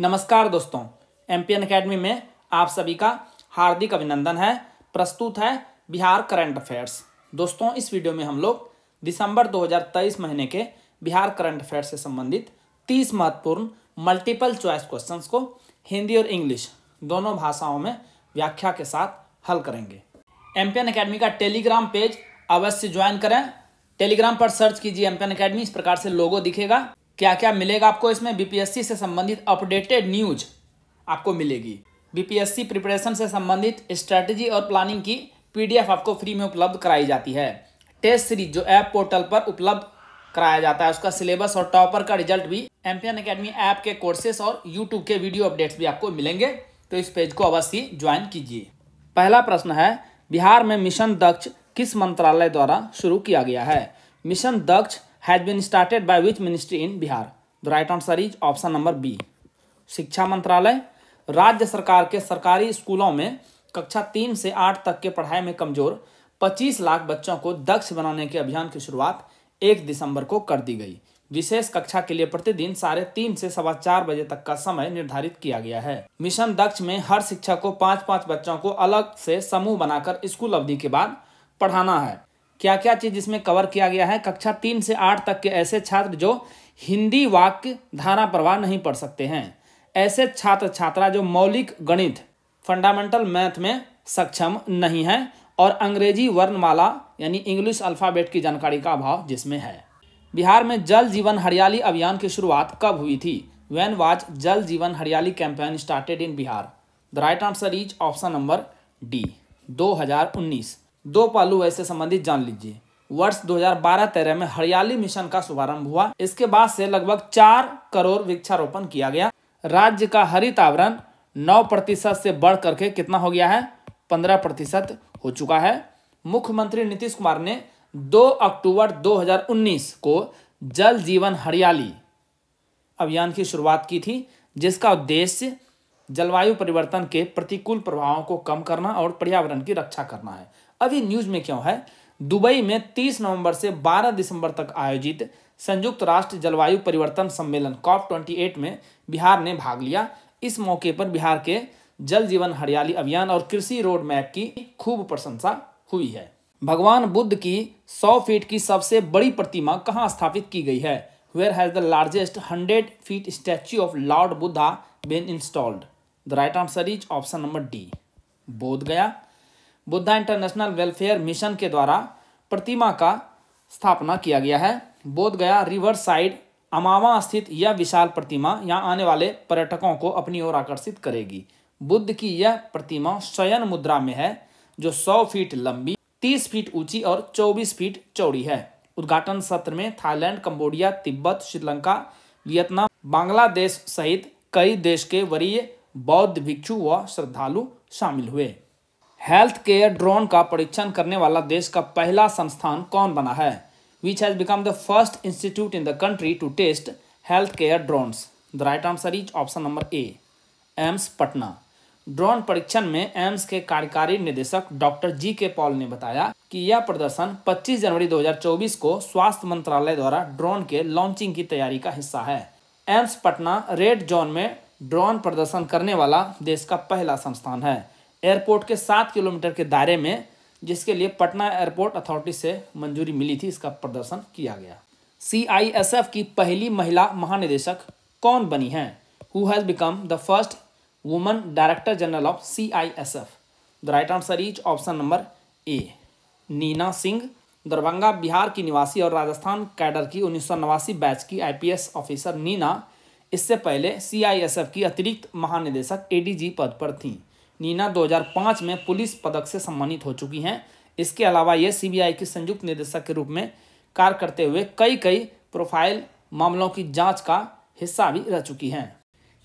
नमस्कार दोस्तों MPN academy में आप सभी का हार्दिक अभिनंदन है प्रस्तुत है बिहार करंट अफेयर्स दोस्तों इस वीडियो में हम लोग दिसंबर 2023 महीने के बिहार करंट अफेयर्स से संबंधित 30 महत्वपूर्ण मल्टीपल चॉइस क्वेश्चंस को हिंदी और इंग्लिश दोनों भाषाओं में व्याख्या के साथ हल करेंगे एमपीएन अकेडमी का टेलीग्राम पेज अवश्य ज्वाइन करें टेलीग्राम पर सर्च कीजिए एमपीएन अकेडमी इस प्रकार से लोगो दिखेगा क्या क्या मिलेगा आपको इसमें बीपीएससी से संबंधित अपडेटेड न्यूज आपको मिलेगी बीपीएससी प्रिपरेशन से संबंधित स्ट्रेटजी और प्लानिंग की पीडीएफ आपको फ्री में उपलब्ध कराई जाती है टेस्ट सीरीज जो ऐप पोर्टल पर उपलब्ध कराया जाता है उसका सिलेबस और टॉपर का रिजल्ट भी एम्पियन अकेडमी ऐप के कोर्सेस और यूट्यूब के वीडियो अपडेट्स भी आपको मिलेंगे तो इस पेज को अवश्य ज्वाइन कीजिए पहला प्रश्न है बिहार में मिशन दक्ष किस मंत्रालय द्वारा शुरू किया गया है mission Daksh has been started by which ministry in Bihar the right answer is option number B शिक्षा मंत्रालय राज्य सरकार के सरकारी स्कूलों में कक्षा तीन से आठ तक के पढ़ाई में कमजोर पच्चीस लाख बच्चों को दक्ष बनाने के अभियान की शुरुआत एक दिसंबर को कर दी गई विशेष कक्षा के लिए प्रतिदिन साढ़े तीन से सवा चार बजे तक का समय निर्धारित किया गया है मिशन दक्ष में हर शिक्षक को पांच पांच बच्चों को अलग से समूह बनाकर स्कूल अवधि के बाद पढ़ाना है क्या क्या चीज़ इसमें कवर किया गया है कक्षा तीन से आठ तक के ऐसे छात्र जो हिंदी वाक्य धारा प्रवाह नहीं पढ़ सकते हैं ऐसे छात्र छात्रा जो मौलिक गणित फंडामेंटल मैथ में सक्षम नहीं है और अंग्रेजी वर्णमाला यानी इंग्लिश अल्फ़ाबेट की जानकारी का अभाव जिसमें है बिहार में जल जीवन हरियाली अभियान की शुरुआत कब हुई थी when watch Jal Jeevan Hariyali campaign started in Bihar the right answer is option number D 2019 दो पहलू ऐसे संबंधित जान लीजिए वर्ष 2012-13 में हरियाली मिशन का शुभारंभ हुआ इसके बाद से लगभग चार करोड़ वृक्षारोपण किया गया राज्य का हरित आवरण नौ प्रतिशत से बढ़ करके कितना हो गया है पंद्रह प्रतिशत हो चुका है मुख्यमंत्री नीतीश कुमार ने 2 अक्टूबर 2019 को जल जीवन हरियाली अभियान की शुरुआत की थी जिसका उद्देश्य जलवायु परिवर्तन के प्रतिकूल प्रभावों को कम करना और पर्यावरण की रक्षा करना है अभी न्यूज में क्यों है दुबई में 30 नवंबर से 12 दिसंबर तक आयोजित संयुक्त राष्ट्र जलवायु परिवर्तन सम्मेलन कॉप 28 में बिहार ने भाग लिया इस मौके पर बिहार के जल जीवन हरियाली अभियान और कृषि रोड मैप की खूब प्रशंसा हुई है भगवान बुद्ध की 100 फीट की सबसे बड़ी प्रतिमा कहाँ स्थापित की गई है where has the largest hundred feet statue of lord Buddha been installed the right answer is option number D Bodh Gaya Buddha international welfare mission के द्वारा प्रतिमा का स्थापना किया गया है बोध गया रिवर साइड अमावा स्थित यह विशाल प्रतिमा यहाँ आने वाले पर्यटकों को अपनी ओर आकर्षित करेगी बुद्ध की यह प्रतिमा शयन मुद्रा में है जो 100 फीट लंबी 30 फीट ऊंची और 24 फीट चौड़ी है उद्घाटन सत्र में Thailand Cambodia Tibet Sri Lanka Vietnam Bangladesh सहित कई देश के वरीय बौद्ध भिक्षु व श्रद्धालु शामिल हुए हेल्थ केयर ड्रोन का परीक्षण करने वाला देश का पहला संस्थान कौन बना है which has become the first institute in the country to test health care drones the right answer is option number A AIIMS Patna drone परीक्षण में एम्स के कार्यकारी निदेशक डॉक्टर जी के पॉल ने बताया कि यह प्रदर्शन 25 जनवरी 2024 को स्वास्थ्य मंत्रालय द्वारा ड्रोन के लॉन्चिंग की तैयारी का हिस्सा है एम्स पटना रेड जोन में ड्रोन प्रदर्शन करने वाला देश का पहला संस्थान है एयरपोर्ट के सात किलोमीटर के दायरे में जिसके लिए पटना एयरपोर्ट अथॉरिटी से मंजूरी मिली थी इसका प्रदर्शन किया गया सी की पहली महिला महानिदेशक कौन बनी है who has become the first woman director general of C I S F the right answer is option number A Neena Singh Darbhanga Bihar की निवासी और राजस्थान कैडर की उन्नीस बैच की आईपीएस ऑफिसर नीना इससे पहले सी आई एस एफ की अतिरिक्त महानिदेशक एडीजी पद पर थीं नीना 2005 में पुलिस पदक से सम्मानित हो चुकी हैं इसके अलावा ये सीबीआई की संयुक्त निदेशक के रूप में कार्य करते हुए कई कई प्रोफाइल मामलों की जांच का हिस्सा भी रह चुकी हैं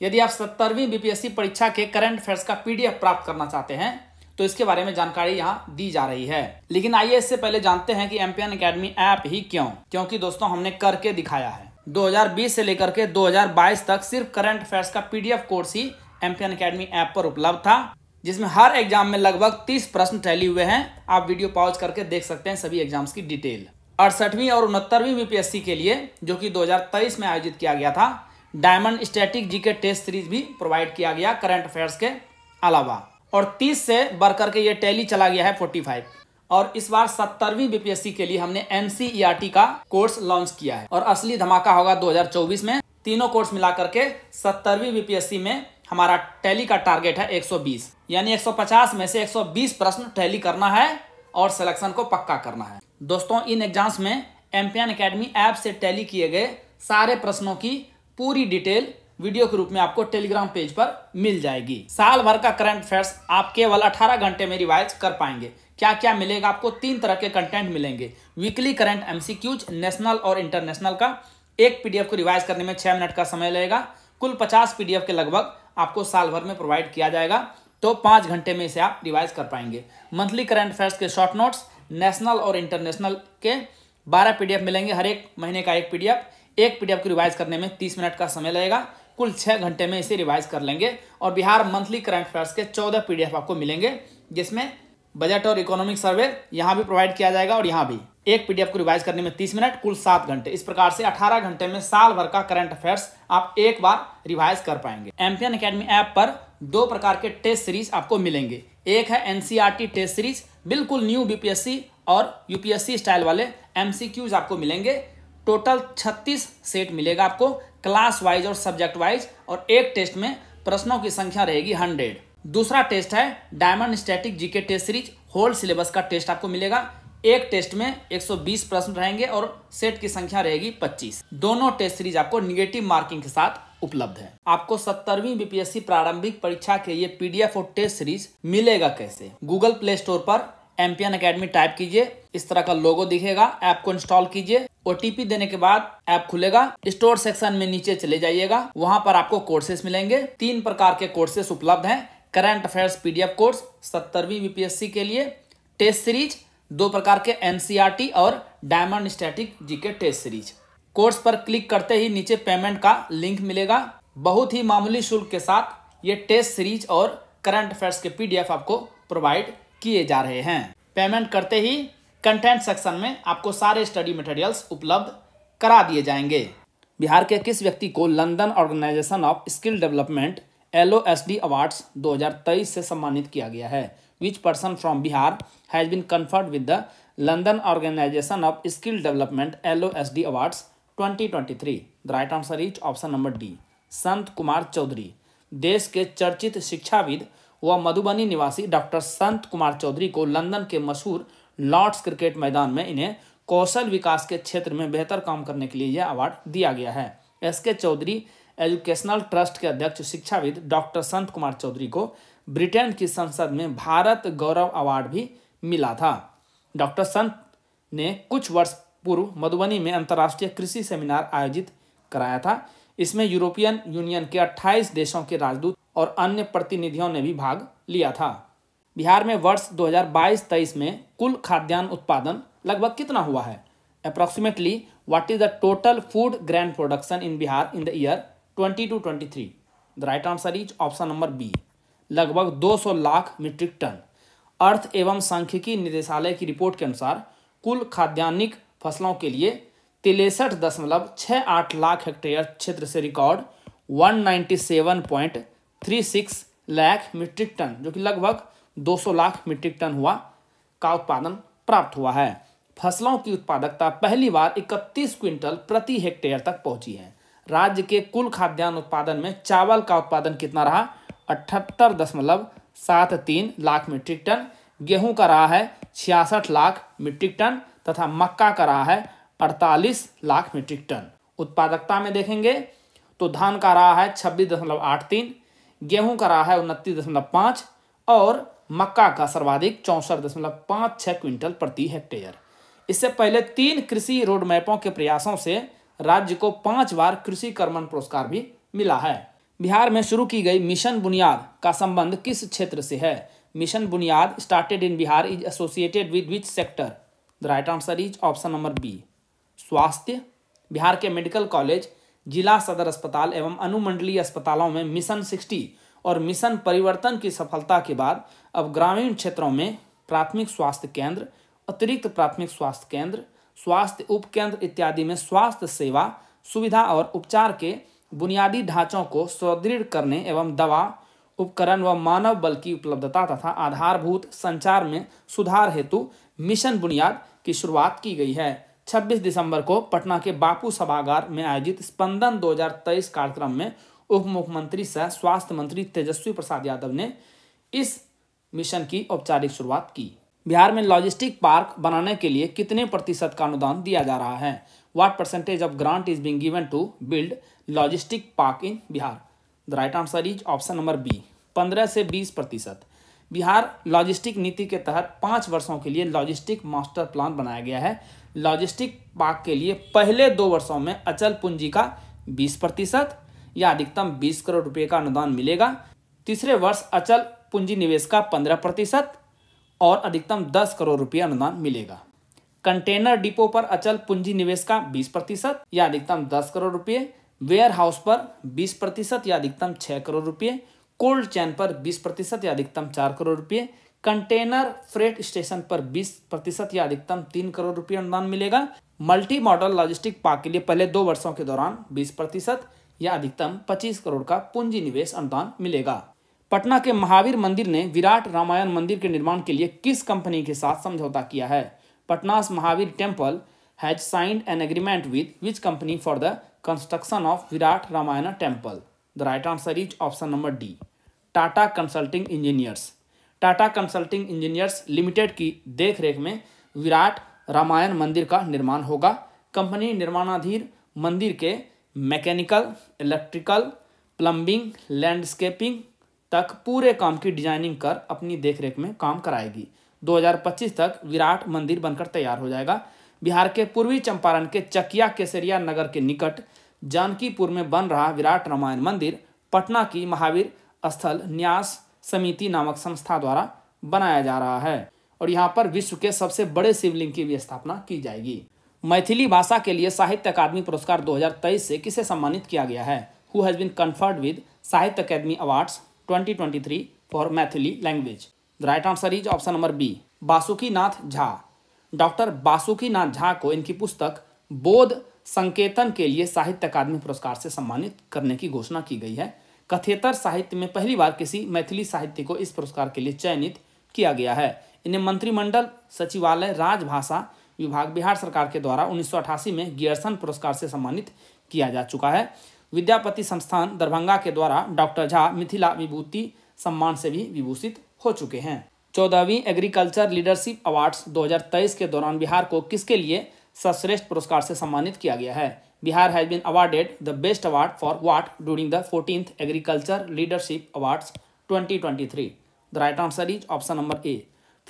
यदि आप सत्तरवीं बीपीएससी परीक्षा के करंट अफेयर्स का पीडीएफ प्राप्त करना चाहते हैं तो इसके बारे में जानकारी यहाँ दी जा रही है लेकिन आइए इससे पहले जानते हैं कि एमपीएन अकेडमी ऐप ही क्यों क्योंकि दोस्तों हमने करके दिखाया है 2020 से लेकर के 2022 तक सिर्फ करंट अफेयर्स का पीडीएफ कोर्स ही एमपीएन अकेडमी ऐप पर उपलब्ध था जिसमें हर एग्जाम में लगभग तीस प्रश्न टैली हुए हैं आप वीडियो पॉज करके देख सकते हैं सभी एग्जाम्स की डिटेल अड़सठवीं और उनहत्तरवीं बीपीएससी के लिए जो कि 2023 में आयोजित किया गया था डायमंड स्टैटिक जी के टेस्ट सीरीज भी प्रोवाइड किया गया करंट अफेयर्स के अलावा और 30 से बढ़ करके ये टैली चला गया है 45 और इस बार सत्तरवीं बीपीएससी के लिए हमने एन का कोर्स लॉन्च किया है और असली धमाका होगा दो में तीनों कोर्स मिला करके सत्तरवीं बीपीएससी में हमारा टैली का टारगेट है 120 यानी 150 में से 120 प्रश्न टैली करना है और सिलेक्शन को पक्का करना है दोस्तों इन एग्जाम्स में एम्पियन अकेडमी ऐप से टैली किए गए सारे प्रश्नों की पूरी डिटेल वीडियो के रूप में आपको टेलीग्राम पेज पर मिल जाएगी साल भर का करंट अफेयर्स आप केवल 18 घंटे में रिवाइज कर पाएंगे क्या क्या मिलेगा आपको तीन तरह के कंटेंट मिलेंगे वीकली करंट एमसीक्यूज नेशनल और इंटरनेशनल का एक पीडीएफ को रिवाइज करने में छह मिनट का समय लगेगा कुल पचास पीडीएफ के लगभग आपको साल भर में प्रोवाइड किया जाएगा तो पाँच घंटे में इसे आप रिवाइज कर पाएंगे मंथली करंट अफेयर्स के शॉर्ट नोट्स नेशनल और इंटरनेशनल के बारह पी मिलेंगे हर एक महीने का एक पी एक पी को रिवाइज करने में तीस मिनट का समय लगेगा कुल छः घंटे में इसे रिवाइज कर लेंगे और बिहार मंथली करंट अफेयर्स के चौदह पी आपको मिलेंगे जिसमें बजट और इकोनॉमिक सर्वे यहाँ भी प्रोवाइड किया जाएगा और यहाँ भी एक पीडीएफ को रिवाइज करने में तीस मिनट कुल सात घंटे इस प्रकार से अठारह घंटे में साल भर का करंट अफेयर्स आप एक बार रिवाइज कर पाएंगे एम्पियन अकेडमी ऐप पर दो प्रकार के टेस्ट सीरीज आपको मिलेंगे एक है एनसीईआरटी टेस्ट सीरीज बिल्कुल न्यू बीपीएससी और यूपीएससी स्टाइल वाले एमसीक्यूज आपको मिलेंगे टोटल छत्तीस सेट मिलेगा आपको क्लास वाइज और सब्जेक्ट वाइज और एक टेस्ट में प्रश्नों की संख्या रहेगी हंड्रेड दूसरा टेस्ट है diamond static GK test series whole syllabus का टेस्ट आपको मिलेगा एक टेस्ट में 120 प्रश्न रहेंगे और सेट की संख्या रहेगी 25 दोनों टेस्ट सीरीज आपको निगेटिव मार्किंग के साथ उपलब्ध है आपको सत्तरवीं बीपीएससी प्रारंभिक परीक्षा के ये पीडीएफ और टेस्ट सीरीज मिलेगा कैसे गूगल प्ले स्टोर पर एम्पियन अकेडमी टाइप कीजिए इस तरह का लोगो दिखेगा ऐप को इंस्टॉल कीजिए ओटीपी देने के बाद ऐप खुलेगा स्टोर सेक्शन में नीचे चले जाइएगा वहां पर आपको कोर्सेस मिलेंगे तीन प्रकार के कोर्सेस उपलब्ध हैं करंट अफेयर्स पीडीएफ कोर्स सत्तरवीं बीपीएससी के लिए टेस्ट सीरीज दो प्रकार के एनसीईआरटी e और diamond static GK test series course पर क्लिक करते ही नीचे पेमेंट का लिंक मिलेगा बहुत ही मामूली शुल्क के साथ ये टेस्ट सीरीज और करंट अफेयर्स के पीडीएफ आपको प्रोवाइड किए जा रहे हैं पेमेंट करते ही कंटेंट सेक्शन में आपको सारे स्टडी मटेरियल्स उपलब्ध करा दिए जाएंगे बिहार के किस व्यक्ति को London organisation of skill development L O S D awards दो से सम्मानित किया गया है which which person from Bihar has been conferred with the London Organization of Skill Development LOSD Awards 2023? The right answer is option number D Sant Kumar Chaudhary देश के चर्चित शिक्षाविद व मधुबनी निवासी डॉक्टर संत कुमार चौधरी को लंदन के मशहूर लॉर्ड्स क्रिकेट मैदान में इन्हें कौशल विकास के क्षेत्र में बेहतर काम करने के लिए यह अवार्ड दिया गया है एस के चौधरी एजुकेशनल ट्रस्ट के अध्यक्ष शिक्षाविद डॉक्टर संत कुमार चौधरी को ब्रिटेन की संसद में भारत गौरव अवार्ड भी मिला था डॉक्टर संत ने कुछ वर्ष पूर्व मधुबनी में अंतर्राष्ट्रीय कृषि सेमिनार आयोजित कराया था इसमें यूरोपियन यूनियन के 28 देशों के राजदूत और अन्य प्रतिनिधियों ने भी भाग लिया था बिहार में वर्ष 2022-23 में कुल खाद्यान्न उत्पादन लगभग कितना हुआ है approximately what is the total food grain production in Bihar in the year twenty two 23 the right answer is option number B लगभग 200 लाख मीट्रिक टन अर्थ एवं सांख्यिकी निदेशालय की रिपोर्ट के अनुसार कुल खाद्यान्निक फसलों के लिए तिरसठ दशमलव छः आठ लाख हेक्टेयर क्षेत्र से रिकॉर्ड 197.36 लाख मीट्रिक टन जो कि लगभग 200 लाख मीट्रिक टन हुआ का उत्पादन प्राप्त हुआ है फसलों की उत्पादकता पहली बार 31 क्विंटल प्रति हेक्टेयर तक पहुंची है राज्य के कुल खाद्यान्न उत्पादन में चावल का उत्पादन कितना रहा अठहत्तर दशमलव सात तीन लाख मीट्रिक टन गेहूं का रहा है छियासठ लाख मीट्रिक टन तथा मक्का का रहा है अड़तालीस लाख मीट्रिक टन उत्पादकता में देखेंगे तो धान का रहा है छब्बीस दशमलव आठ तीन गेहूँ का रहा है उनतीस दशमलव पाँच और मक्का का सर्वाधिक चौंसठ दशमलव पाँच छः क्विंटल प्रति हेक्टेयर इससे पहले तीन कृषि रोडमैपों के प्रयासों से राज्य को पांच बार कृषि कर्मण पुरस्कार भी मिला है बिहार में शुरू की गई मिशन बुनियाद का संबंध किस क्षेत्र से है mission Buniyad started in Bihar is associated with which sector the right answer is option number B स्वास्थ्य बिहार के मेडिकल कॉलेज जिला सदर अस्पताल एवं अनुमंडलीय अस्पतालों में मिशन सिक्सटी और मिशन परिवर्तन की सफलता के बाद अब ग्रामीण क्षेत्रों में प्राथमिक स्वास्थ्य केंद्र अतिरिक्त प्राथमिक स्वास्थ्य केंद्र स्वास्थ्य उप केंद्र इत्यादि में स्वास्थ्य सेवा सुविधा और उपचार के बुनियादी ढांचों को सुदृढ़ करने एवं दवा उपकरण व मानव बल की उपलब्धता तथा आधारभूत संचार में सुधार हेतु मिशन बुनियाद की शुरुआत की गई है 26 दिसंबर को पटना के बापू सभागार में आयोजित स्पंदन 2023 कार्यक्रम में उप मुख्यमंत्री सह स्वास्थ्य मंत्री तेजस्वी प्रसाद यादव ने इस मिशन की औपचारिक शुरुआत की बिहार में लॉजिस्टिक पार्क बनाने के लिए कितने प्रतिशत का अनुदान दिया जा रहा है what percentage of grant is being given to build logistic park in Bihar? The right answer is option number B. 15 से 20 प्रतिशत बिहार लॉजिस्टिक नीति के तहत पाँच वर्षों के लिए लॉजिस्टिक मास्टर प्लान बनाया गया है लॉजिस्टिक पार्क के लिए पहले दो वर्षों में अचल पूंजी का बीस प्रतिशत या अधिकतम बीस करोड़ रुपये का अनुदान मिलेगा तीसरे वर्ष अचल पूंजी निवेश का पंद्रह प्रतिशत और अधिकतम दस करोड़ रुपये अनुदान मिलेगा कंटेनर डिपो पर अचल पूंजी निवेश का 20 प्रतिशत या अधिकतम 10 करोड़ रुपए वेयर हाउस पर 20 प्रतिशत या अधिकतम 6 करोड़ रुपए कोल्ड चैन पर 20 प्रतिशत या अधिकतम 4 करोड़ रुपए कंटेनर फ्रेट स्टेशन पर 20 प्रतिशत या अधिकतम 3 करोड़ रुपए अनुदान मिलेगा मल्टी मॉडल लॉजिस्टिक पार्क के लिए पहले दो वर्षों के दौरान बीस प्रतिशत या अधिकतम पच्चीस करोड़ का पूंजी निवेश अनुदान मिलेगा पटना के महावीर मंदिर ने विराट रामायण मंदिर के निर्माण के लिए किस कंपनी के साथ समझौता किया है Patna's Mahavir temple has signed an agreement with which company for the construction of Virat Ramayana temple? The right answer is option number D. Tata Consulting Engineers. Tata consulting engineers limited की देखरेख में विराट रामायण मंदिर का निर्माण होगा कंपनी निर्माणाधीन मंदिर के मैकेनिकल इलेक्ट्रिकल प्लम्बिंग लैंडस्केपिंग तक पूरे काम की डिजाइनिंग कर अपनी देखरेख में काम कराएगी 2025 तक विराट मंदिर बनकर तैयार हो जाएगा बिहार के पूर्वी चंपारण के चकिया केसरिया नगर के निकट जानकीपुर में बन रहा विराट रामायण मंदिर पटना की महावीर स्थल न्यास समिति नामक संस्था द्वारा बनाया जा रहा है और यहाँ पर विश्व के सबसे बड़े शिवलिंग की भी स्थापना की जाएगी मैथिली भाषा के लिए साहित्य अकादमी पुरस्कार 2023 से किसे सम्मानित किया गया है who has been conferred with Sahitya Akademi awards 2023 for Maithili language the right answer is option number B Basuki Nath Jha doctor Basuki Nath Jha को इनकी पुस्तक बोध संकेतन के लिए साहित्य अकादमी पुरस्कार से सम्मानित करने की घोषणा की गई है कथेतर साहित्य में पहली बार किसी मैथिली साहित्य को इस पुरस्कार के लिए चयनित किया गया है इन्हें मंत्रिमंडल सचिवालय राजभाषा विभाग बिहार सरकार के द्वारा 1988 में गियर्सन पुरस्कार से सम्मानित किया जा चुका है विद्यापति संस्थान दरभंगा के द्वारा डॉक्टर झा मिथिला विभूति सम्मान से भी विभूषित हो चुके हैं चौदहवीं एग्रीकल्चर लीडरशिप अवार्ड्स 2023 के दौरान बिहार को किसके लिए सर्वश्रेष्ठ पुरस्कार से सम्मानित किया गया है Bihar has been awarded the best award for what during the fourteen agriculture leadership awards 2023 the right answer is option number A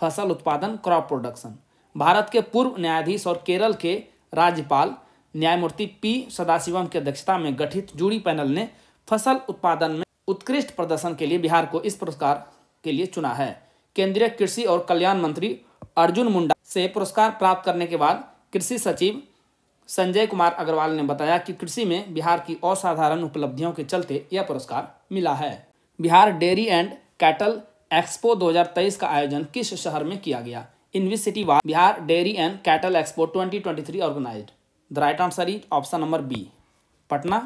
फसल उत्पादन क्रॉप प्रोडक्शन भारत के पूर्व न्यायाधीश और केरल के राज्यपाल न्यायमूर्ति पी सदाशिवम की अध्यक्षता में गठित जूरी पैनल ने फसल उत्पादन में उत्कृष्ट प्रदर्शन के लिए बिहार को इस पुरस्कार के लिए चुना है केंद्रीय कृषि और कल्याण मंत्री अर्जुन मुंडा से पुरस्कार प्राप्त करने के बाद कृषि सचिव संजय कुमार अग्रवाल ने बताया कि कृषि में बिहार की असाधारण उपलब्धियों के चलते यह पुरस्कार मिला है Bihar dairy and cattle expo 2023 का आयोजन किस शहर में किया गया in which city was Bihar dairy and cattle expo 2023 organise the right answer is option number B Patna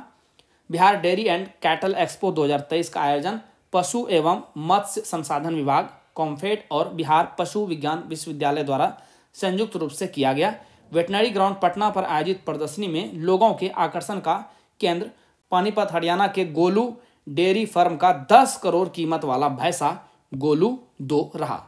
Bihar dairy and cattle expo 2023 का आयोजन पशु एवं मत्स्य संसाधन विभाग कॉम्फेड और बिहार पशु विज्ञान विश्वविद्यालय द्वारा संयुक्त रूप से किया गया वेटनरी ग्राउंड पटना पर आयोजित प्रदर्शनी में लोगों के आकर्षण का केंद्र पानीपत हरियाणा के गोलू डेयरी फर्म का 10 करोड़ कीमत वाला भैंसा गोलू दो रहा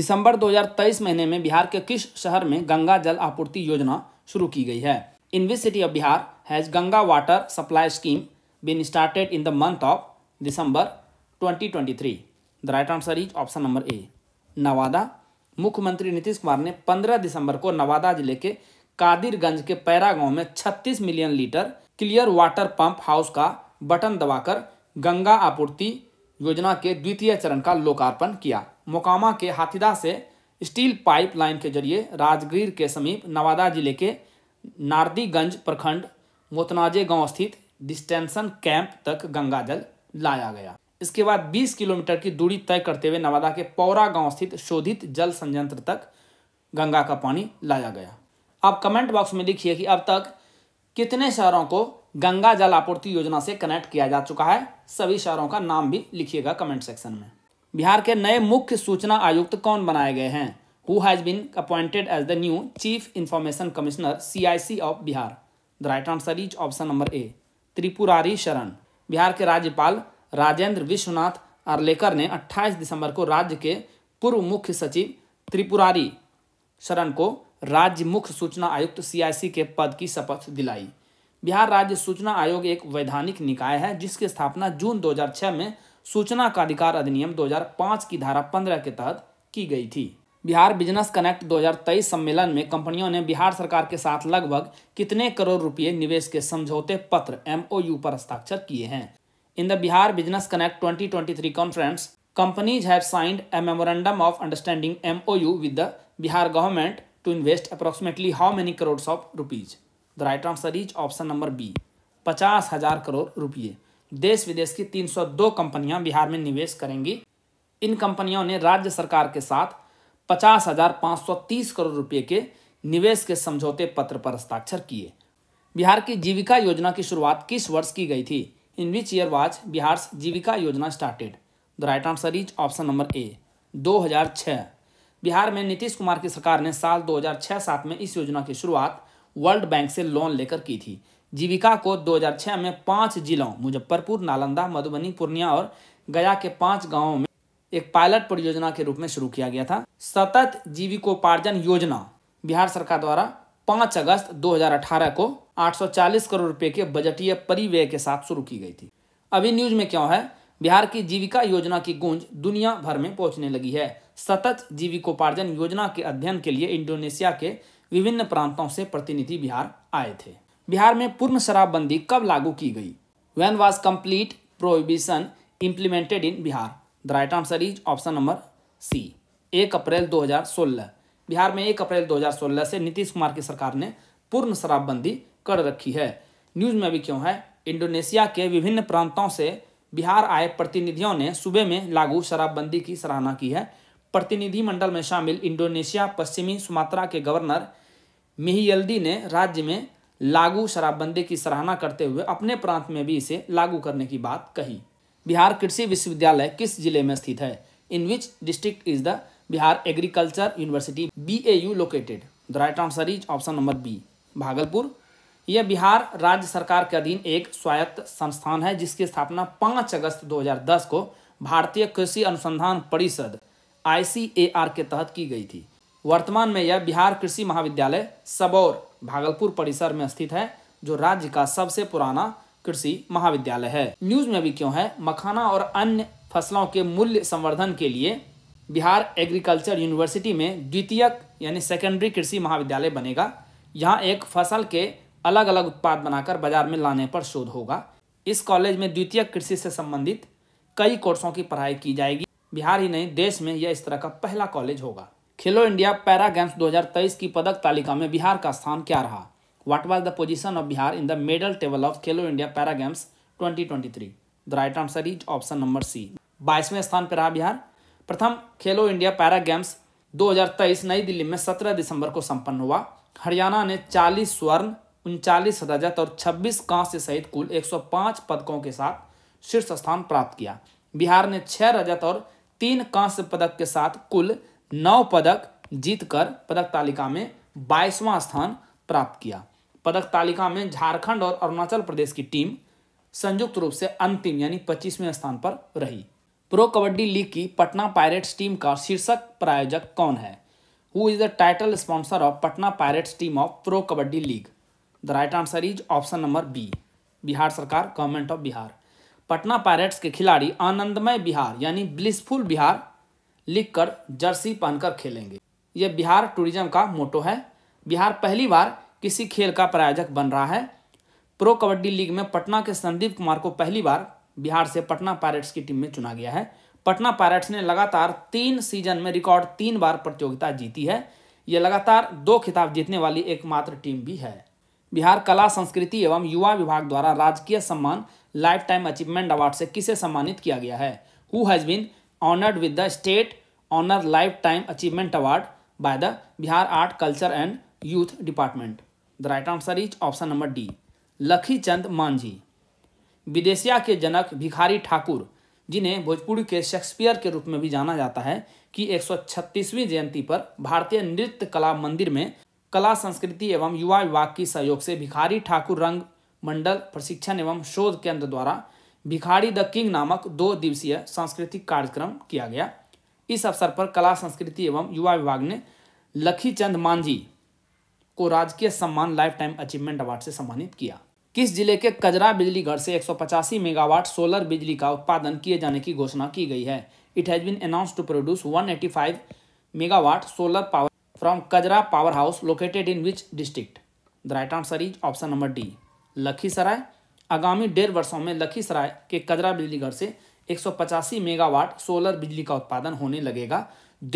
दिसंबर 2023 महीने में बिहार के किस शहर में गंगा जल आपूर्ति योजना शुरू की गई है university of Bihar has Ganga water supply scheme been started in the month of December 2023 the right answer is option number A Nawada मुख्यमंत्री नीतीश कुमार ने 15 दिसंबर को नवादा जिले के कादिरगंज के पैरा गांव में 36 million litre clear water pump house का बटन दबाकर गंगा आपूर्ति योजना के द्वितीय चरण का लोकार्पण किया मोकामा के हाथीदा से स्टील पाइप लाइन के जरिए राजगीर के समीप नवादा जिले के नारदीगंज प्रखंड मोतनाजे गांव स्थित डिस्टेंशन कैंप तक गंगाजल लाया गया इसके बाद 20 किलोमीटर की दूरी तय करते हुए नवादा के पौरा गांव स्थित शोधित जल संयंत्र तक गंगा का पानी लाया गया आप कमेंट बॉक्स में लिखिए कि अब तक कितने शहरों को गंगा जल आपूर्ति योजना से कनेक्ट किया जा चुका है सभी शहरों का नाम भी लिखिएगा कमेंट सेक्शन में बिहार के नए मुख्य सूचना आयुक्त कौन बनाए गए हैं who has been appointed as the new chief information commissioner C of Bihar the right answer is option number A Tripurari Sharan Bihar के राज्यपाल राजेंद्र विश्वनाथ आर्लेकर ने 28 दिसंबर को राज्य के पूर्व मुख्य सचिव त्रिपुरारी शरण को राज्य मुख्य सूचना आयुक्त सीआईसी के पद की शपथ दिलाई बिहार राज्य सूचना आयोग एक वैधानिक निकाय है जिसकी स्थापना जून 2006 में सूचना का अधिकार अधिनियम 2005 की धारा 15 के तहत की गई थी बिहार बिजनेस कनेक्ट 2023 सम्मेलन में कंपनियों ने बिहार सरकार के साथ लगभग कितने करोड़ रुपए निवेश के समझौते पत्र एमओयू पर हस्ताक्षर किए हैं In the Bihar Business Connect 2023 conference, companies have signed a memorandum of understanding MOU with the Bihar government to invest approximately how many crores of rupees? The right answer is option number B. 50,000 crore rupees. देश विदेश की 302 कंपनियां बिहार में निवेश करेंगी इन कंपनियों ने राज्य सरकार के साथ 50,530 करोड़ रुपए के निवेश के समझौते पत्र पर हस्ताक्षर किए बिहार की जीविका योजना की शुरुआत किस वर्ष की गई थी in which year was Bihar Jeevika Yojana started the right answer is option number A 2006 Bihar में नीतीश कुमार की सरकार ने साल 2006-7 में इस योजना की शुरुआत वर्ल्ड बैंक से लोन लेकर की थी जीविका को 2006 में पांच जिलों मुजफ्फरपुर नालंदा मधुबनी पूर्णिया और गया के पांच गांवों में एक पायलट परियोजना के रूप में शुरू किया गया था सतत जीविकोपार्जन योजना बिहार सरकार द्वारा पांच अगस्त 2018 को 840 करोड़ रुपए के बजटीय परिव्यय के साथ शुरू की गई थी अभी न्यूज में क्यों है बिहार की जीविका योजना की गूंज दुनिया भर में पहुंचने लगी है सतत जीविकोपार्जन योजना के अध्ययन के लिए इंडोनेशिया के विभिन्न प्रांतों से प्रतिनिधि बिहार आए थे बिहार में पूर्ण शराबबंदी कब लागू की गई when was complete prohibition implemented in Bihar the right answer is option number C एक अप्रैल सोलह बिहार में एक अप्रैल 2016 से नीतीश कुमार की सरकार ने पूर्ण शराबबंदी कर रखी है न्यूज में अभी क्यों है इंडोनेशिया के विभिन्न प्रांतों से बिहार आए प्रतिनिधियों ने सूबे में लागू शराबबंदी की सराहना की है प्रतिनिधिमंडल में शामिल इंडोनेशिया पश्चिमी सुमात्रा के गवर्नर मिहियल्दी ने राज्य में लागू शराबबंदी की सराहना करते हुए अपने प्रांत में भी इसे लागू करने की बात कही बिहार कृषि विश्वविद्यालय किस जिले में स्थित है in which district is the Bihar agriculture university B A U located the right answer is option number B Bhagalpur यह बिहार राज्य सरकार के अधीन एक स्वायत्त संस्थान है जिसकी स्थापना 5 अगस्त 2010 को भारतीय कृषि अनुसंधान परिषद आई के तहत की गई थी वर्तमान में यह बिहार कृषि महाविद्यालय सबौर भागलपुर परिसर में स्थित है जो राज्य का सबसे पुराना कृषि महाविद्यालय है न्यूज में भी क्यों है मखाना और अन्य फसलों के मूल्य संवर्धन के लिए बिहार एग्रीकल्चर यूनिवर्सिटी में द्वितीयक यानी सेकेंडरी कृषि महाविद्यालय बनेगा यहाँ एक फसल के अलग अलग उत्पाद बनाकर बाजार में लाने पर शोध होगा इस कॉलेज में द्वितीय कृषि से संबंधित कई कोर्सों की पढ़ाई की जाएगी बिहार ही नहीं देश में यह इस तरह का पहला कॉलेज होगा खेलो इंडिया पैरा गेम्स 2023 की पदक तालिका में बिहार का स्थान क्या रहा what was the position of Bihar in the medal table of Khelo India para games twenty twenty three the right answer is option number C बाईसवें स्थान पर रहा बिहार प्रथम खेलो इंडिया पैरा गेम्स 2023 नई दिल्ली में 17 दिसंबर को संपन्न हुआ हरियाणा ने 40 स्वर्ण उनचालीस रजत और 26 कांस्य सहित कुल 105 पदकों के साथ शीर्ष स्थान प्राप्त किया बिहार ने 6 रजत और तीन कांस्य पदक के साथ कुल नौ पदक जीतकर पदक तालिका में बाईसवां स्थान प्राप्त किया पदक तालिका में झारखंड और अरुणाचल प्रदेश की टीम संयुक्त रूप से अंतिम यानी पच्चीसवें स्थान पर रही प्रो कबड्डी लीग की पटना पायरेट्स टीम का शीर्षक प्रायोजक कौन है who is the title sponsor of Patna Pirates team of Pro Kabaddi League the right answer is option number B Bihar Sarkar government of Bihar Patna Pirates के खिलाड़ी आनंदमय बिहार यानी ब्लिसफुल बिहार लिखकर जर्सी पहनकर खेलेंगे यह बिहार टूरिज्म का मोटो है बिहार पहली बार किसी खेल का प्रायोजक बन रहा है प्रो कबड्डी लीग में पटना के संदीप कुमार को पहली बार बिहार से पटना पायरेट्स की टीम में चुना गया है पटना पायरेट्स ने लगातार तीन सीजन में रिकॉर्ड तीन बार प्रतियोगिता जीती है यह लगातार दो खिताब जीतने वाली एकमात्र टीम भी है बिहार कला संस्कृति एवं युवा विभाग द्वारा राजकीय सम्मान लाइफ टाइम अचीवमेंट अवार्ड से किसे सम्मानित किया गया है who has been honoured with the state honour life time achievement award by the Bihar art culture and youth department the right answer is option number D Lakhichand Manjhi Bidesiya के जनक भिखारी ठाकुर जिन्हें भोजपुरी के शेक्सपियर के रूप में भी जाना जाता है कि एक जयंती पर भारतीय नृत्य कला मंदिर में कला संस्कृति एवं युवा विभाग की सहयोग से भिखारी ठाकुर रंग मंडल प्रशिक्षण एवं शोध केंद्र द्वारा भिखारी द किंग नामक दो दिवसीय सांस्कृतिक कार्यक्रम किया गया इस अवसर पर कला संस्कृति एवं युवा विभाग ने लखीचंद मांझी को राजकीय सम्मान लाइफ टाइम अचीवमेंट अवार्ड से सम्मानित किया किस जिले के कजरा बिजली घर से एक मेगावाट सोलर बिजली का उत्पादन किए जाने की घोषणा की गई है it has been announce to produce 185 megawatt solar power from Kajra power house located in which district the right answer is option number D Lakhisarai आगामी डेढ़ वर्षों में लखीसराय के कजरा बिजली घर से एक मेगावाट सोलर बिजली का उत्पादन होने लगेगा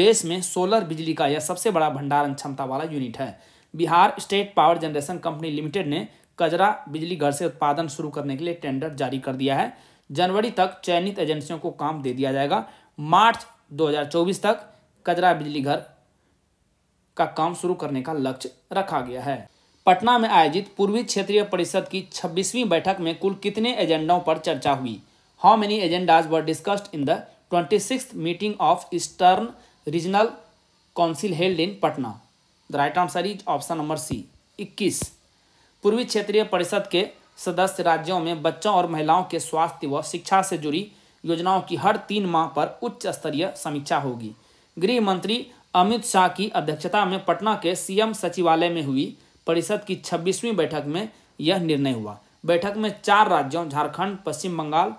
देश में सोलर बिजली का यह सबसे बड़ा भंडारण क्षमता वाला यूनिट है Bihar state power generation company limited ने कजरा बिजली घर से उत्पादन शुरू करने के लिए टेंडर जारी कर दिया है जनवरी तक चयनित एजेंसियों को काम दे दिया जाएगा मार्च 2024 तक कजरा बिजली घर का काम शुरू करने का लक्ष्य रखा गया है पटना में आयोजित पूर्वी क्षेत्रीय परिषद की 26वीं बैठक में कुल कितने एजेंडों पर चर्चा हुई how many agendas were discussed in the twenty meeting of eastern regional council held in Patna the right answer is option number C इक्कीस पूर्वी क्षेत्रीय परिषद के सदस्य राज्यों में बच्चों और महिलाओं के स्वास्थ्य व शिक्षा से जुड़ी योजनाओं की हर तीन माह पर उच्च स्तरीय समीक्षा होगी गृह मंत्री अमित शाह की अध्यक्षता में पटना के सीएम सचिवालय में हुई परिषद की छब्बीसवीं बैठक में यह निर्णय हुआ बैठक में चार राज्यों झारखंड पश्चिम बंगाल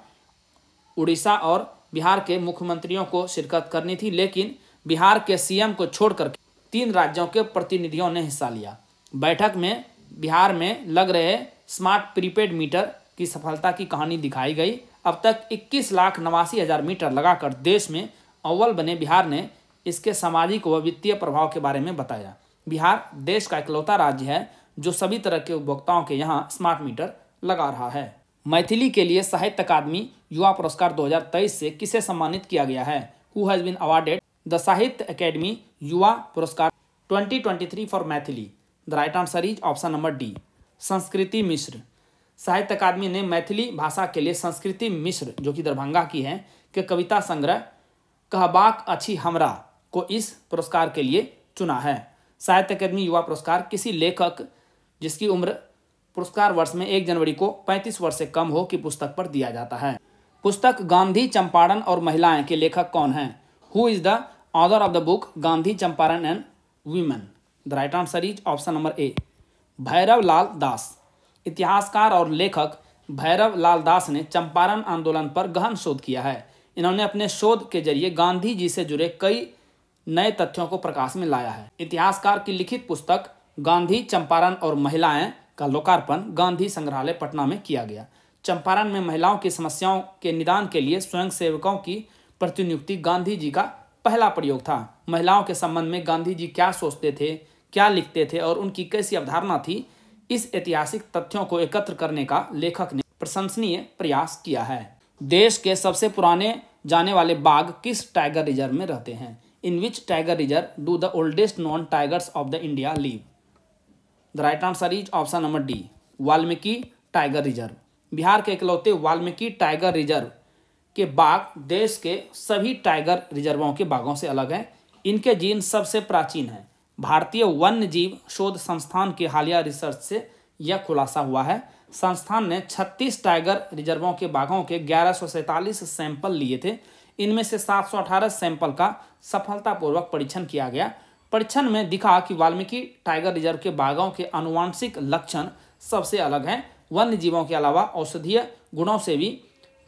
उड़ीसा और बिहार के मुख्यमंत्रियों को शिरकत करनी थी लेकिन बिहार के सीएम को छोड़कर तीन राज्यों के प्रतिनिधियों ने हिस्सा लिया बैठक में बिहार में लग रहे स्मार्ट प्रीपेड मीटर की सफलता की कहानी दिखाई गई अब तक इक्कीस लाख नवासी हज़ार मीटर लगाकर देश में अव्वल बने बिहार ने इसके सामाजिक व वित्तीय प्रभाव के बारे में बताया बिहार देश का इकलौता राज्य है जो सभी तरह के उपभोक्ताओं के यहाँ स्मार्ट मीटर लगा रहा है मैथिली के लिए साहित्य अकादमी युवा पुरस्कार 2023 से किसे सम्मानित किया गया है who has been awarded the Sahitya Akademi Yuva Puraskar 2023 for Maithili the right answer is option number D Sanskriti Mishra साहित्य अकादमी ने मैथिली भाषा के लिए संस्कृति मिश्र जो कि दरभंगा की है के कविता संग्रह कहबाक अच्छी हमरा को इस पुरस्कार के लिए चुना है साहित्य अकादमी युवा पुरस्कार किसी लेखक जिसकी उम्र पुरस्कार वर्ष में एक जनवरी को पैंतीस वर्ष से कम हो की पुस्तक पर दिया जाता है पुस्तक गांधी चंपारण और महिलाएं के लेखक कौन हैं who is the author of the book Gandhi Champaran and women the right answer is option number A Bhairav Lal Das इतिहासकार और लेखक भैरव लाल दास ने चंपारण आंदोलन पर गहन शोध किया है इन्होंने अपने शोध के जरिए गांधी जी से जुड़े कई नए तथ्यों को प्रकाश में लाया है इतिहासकार की लिखित पुस्तक गांधी चंपारण और महिलाएं का लोकार्पण गांधी संग्रहालय पटना में किया गया चंपारण में महिलाओं की समस्याओं के निदान के लिए स्वयं सेवकों की प्रतिनियुक्ति गांधी जी का पहला प्रयोग था महिलाओं के संबंध में गांधी जी क्या सोचते थे क्या लिखते थे और उनकी कैसी अवधारणा थी इस ऐतिहासिक तथ्यों को एकत्र करने का लेखक ने प्रशंसनीय प्रयास किया है देश के सबसे पुराने जाने वाले बाघ किस टाइगर रिजर्व में रहते हैं in which tiger reserve do the oldest known tigers of the India live the right answer is option number D Valmiki tiger reserve Bihar के इकलौते वाल्मीकि टाइगर रिजर्व के बाघ देश के सभी टाइगर रिजर्वों के बाघों से अलग हैं इनके जीन सबसे प्राचीन हैं भारतीय वन्य जीव शोध संस्थान के हालिया रिसर्च से यह खुलासा हुआ है संस्थान ने 36 टाइगर रिजर्वों के बाघों के ग्यारह सैंपल लिए थे इनमें से 718 सैंपल का सफलतापूर्वक परीक्षण किया गया परीक्षण में दिखा कि वाल्मीकि टाइगर रिजर्व के बाघों के अनुवांशिक लक्षण सबसे अलग हैं वन्य जीवों के अलावा औषधीय गुणों से भी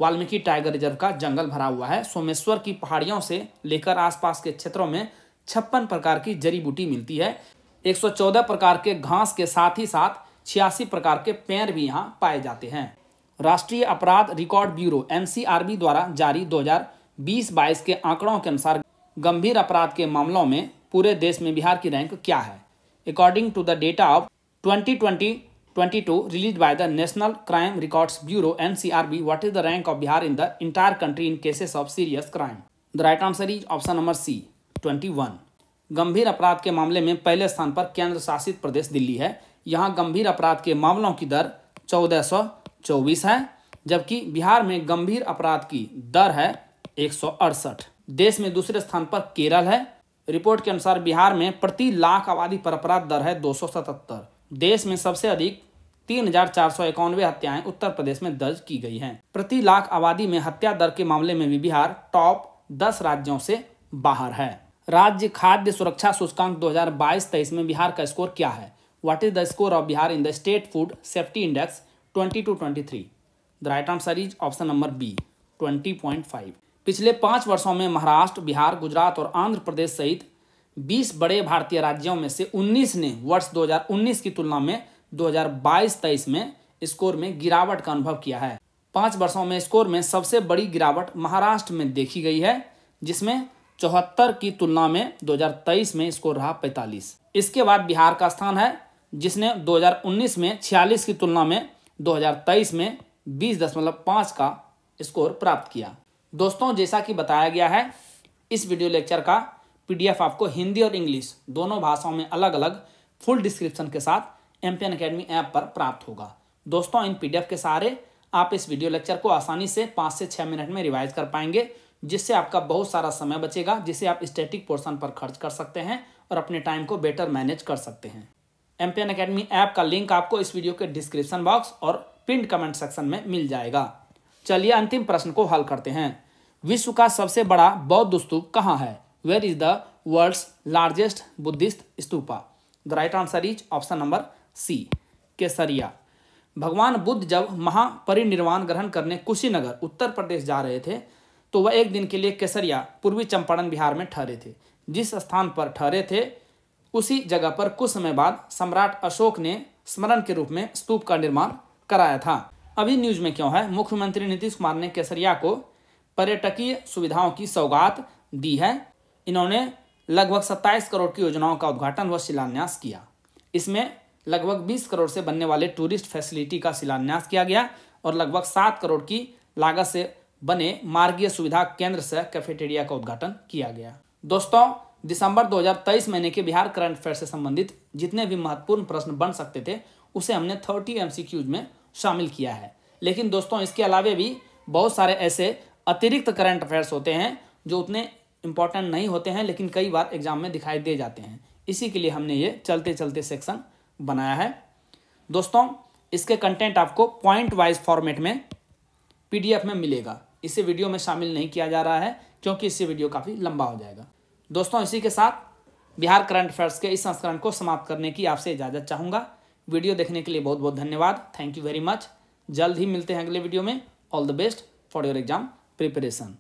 वाल्मीकि टाइगर रिजर्व का जंगल भरा हुआ है सोमेश्वर की पहाड़ियों से लेकर आसपास के क्षेत्रों में छप्पन प्रकार की जड़ी बूटी मिलती है 114 प्रकार के घास के साथ ही साथ छियासी प्रकार के पेड़ भी यहाँ पाए जाते हैं राष्ट्रीय अपराध रिकॉर्ड ब्यूरो एनसीआरबी द्वारा जारी दो हजार के आंकड़ों के अनुसार गंभीर अपराध के मामलों में पूरे देश में बिहार की रैंक क्या है according to the data of 2020-22 release by the national crime records bureau NCRB what is the rank of Bihar in the entire country in cases of serious crime the right answer is option number C one गंभीर अपराध के मामले में पहले स्थान पर केंद्र शासित प्रदेश दिल्ली है यहाँ गंभीर अपराध के मामलों की दर चौदह है जबकि बिहार में गंभीर अपराध की दर है एक देश में दूसरे स्थान पर केरल है रिपोर्ट के अनुसार बिहार में प्रति लाख आबादी पर अपराध दर है सतहत्तर देश में सबसे अधिक तीन हजार चार सौ इक्यानवे हत्याएं उत्तर प्रदेश में दर्ज की गई हैं प्रति लाख आबादी में हत्या दर के मामले में भी बिहार टॉप दस राज्यों से बाहर है राज्य खाद्य सुरक्षा सूचकांक 2022-23 में बिहार का स्कोर क्या है what is the score of Bihar in the state food safety index 20 to 23 the right answer is option number B 20.5 पिछले पाँच वर्षों में महाराष्ट्र बिहार गुजरात और आंध्र प्रदेश सहित 20 बड़े भारतीय राज्यों में से 19 ने वर्ष 2019 की तुलना में 2022-23 में स्कोर में गिरावट का अनुभव किया है पाँच वर्षों में स्कोर में सबसे बड़ी गिरावट महाराष्ट्र में देखी गई है जिसमें चौहत्तर की तुलना में 2023 में स्कोर रहा 45 इसके बाद बिहार का स्थान है जिसने 2019 में 46 की तुलना में 2023 में 20.5 का स्कोर प्राप्त किया दोस्तों जैसा कि बताया गया है इस वीडियो लेक्चर का पीडीएफ आपको हिंदी और इंग्लिश दोनों भाषाओं में अलग अलग फुल डिस्क्रिप्शन के साथ एम पी अकेडमी ऐप पर प्राप्त होगा दोस्तों इन पीडीएफ के सहारे आप इस वीडियो लेक्चर को आसानी से पाँच से छः मिनट में रिवाइज कर पाएंगे जिससे आपका बहुत सारा समय बचेगा जिसे आप स्टैटिक पोर्सन पर खर्च कर सकते हैं और अपने टाइम को बेटर मैनेज कर सकते हैं एम पी एन ऐप का लिंक आपको इस वीडियो के डिस्क्रिप्शन बॉक्स और पिंड कमेंट सेक्शन में मिल जाएगा चलिए अंतिम प्रश्न को हल करते हैं विश्व का सबसे बड़ा बौद्ध स्तूप कहाँ है where is the world's largest Buddhist stupa the right answer is option number C Kesariya भगवान बुद्ध जब महापरिनिर्वाण ग्रहण करने कुशीनगर उत्तर प्रदेश जा रहे थे तो वह एक दिन के लिए केसरिया पूर्वी चंपारण बिहार में ठहरे थे जिस स्थान पर ठहरे थे उसी जगह पर कुछ समय बाद सम्राट अशोक ने स्मरण के रूप में स्तूप का निर्माण कराया था अभी न्यूज में क्यों है मुख्यमंत्री नीतीश कुमार ने केसरिया को पर्यटकीय सुविधाओं की सौगात दी है इन्होंने लगभग 27 करोड़ की योजनाओं का उद्घाटन व शिलान्यास किया इसमें लगभग 20 करोड़ से बनने वाले टूरिस्ट फैसिलिटी का शिलान्यास किया गया और लगभग 7 करोड़ की लागत से बने मार्गीय सुविधा केंद्र से कैफेटेरिया का उद्घाटन किया गया दोस्तों दिसंबर 2023 महीने के बिहार करंट अफेयर से संबंधित जितने भी महत्वपूर्ण प्रश्न बन सकते थे उसे हमने थर्टी एम में शामिल किया है लेकिन दोस्तों इसके अलावा भी बहुत सारे ऐसे अतिरिक्त करंट अफेयर्स होते हैं जो उतने इंपॉर्टेंट नहीं होते हैं लेकिन कई बार एग्जाम में दिखाई दे जाते हैं इसी के लिए हमने ये चलते चलते सेक्शन बनाया है दोस्तों इसके कंटेंट आपको पॉइंट वाइज फॉर्मेट में पीडीएफ में मिलेगा इसे वीडियो में शामिल नहीं किया जा रहा है क्योंकि इससे वीडियो काफ़ी लंबा हो जाएगा दोस्तों इसी के साथ बिहार करंट अफेयर्स के इस संस्करण को समाप्त करने की आपसे इजाज़त चाहूँगा वीडियो देखने के लिए बहुत बहुत धन्यवाद थैंक यू वेरी मच जल्द ही मिलते हैं अगले वीडियो में all the best for your exam preparation